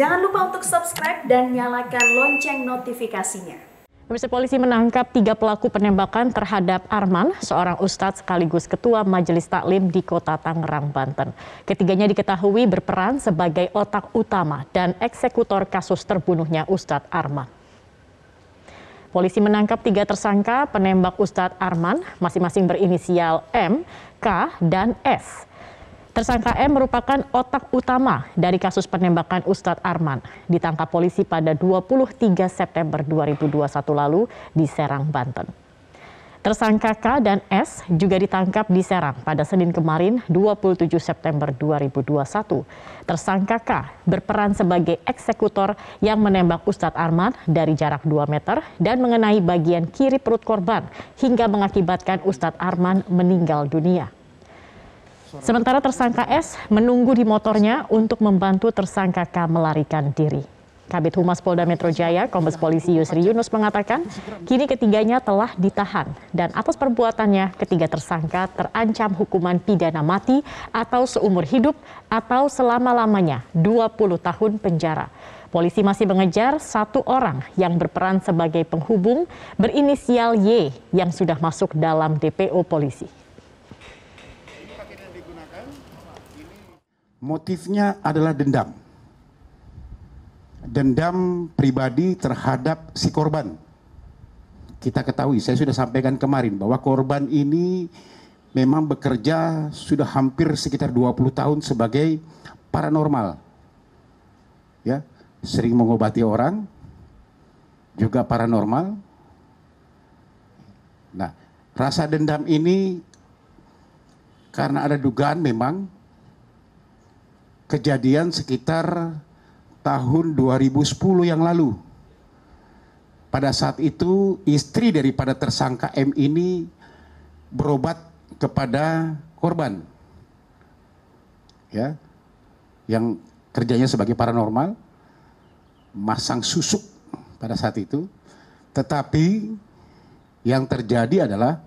Jangan lupa untuk subscribe dan nyalakan lonceng notifikasinya. Pemirsa polisi menangkap tiga pelaku penembakan terhadap Arman, seorang ustadz sekaligus ketua majelis taklim di kota Tangerang, Banten. Ketiganya diketahui berperan sebagai otak utama dan eksekutor kasus terbunuhnya Ustadz Arman. Polisi menangkap tiga tersangka penembak Ustadz Arman, masing-masing berinisial M, K, dan S. Tersangka M merupakan otak utama dari kasus penembakan Ustadz Arman. Ditangkap polisi pada 23 September 2021 lalu di Serang, Banten. Tersangka K dan S juga ditangkap di Serang pada Senin kemarin 27 September 2021. Tersangka K berperan sebagai eksekutor yang menembak Ustadz Arman dari jarak 2 meter dan mengenai bagian kiri perut korban hingga mengakibatkan Ustadz Arman meninggal dunia. Sementara tersangka S menunggu di motornya untuk membantu tersangka K melarikan diri. Kabit Humas Polda Metro Jaya, Kombes Polisi Yusri Yunus mengatakan, kini ketiganya telah ditahan dan atas perbuatannya ketiga tersangka terancam hukuman pidana mati atau seumur hidup atau selama-lamanya 20 tahun penjara. Polisi masih mengejar satu orang yang berperan sebagai penghubung berinisial Y yang sudah masuk dalam DPO polisi. motifnya adalah dendam. Dendam pribadi terhadap si korban. Kita ketahui, saya sudah sampaikan kemarin bahwa korban ini memang bekerja sudah hampir sekitar 20 tahun sebagai paranormal. Ya, sering mengobati orang juga paranormal. Nah, rasa dendam ini karena ada dugaan memang kejadian sekitar tahun 2010 yang lalu. Pada saat itu istri daripada tersangka M ini berobat kepada korban. Ya. Yang kerjanya sebagai paranormal masang susuk pada saat itu. Tetapi yang terjadi adalah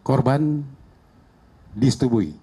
korban disetubui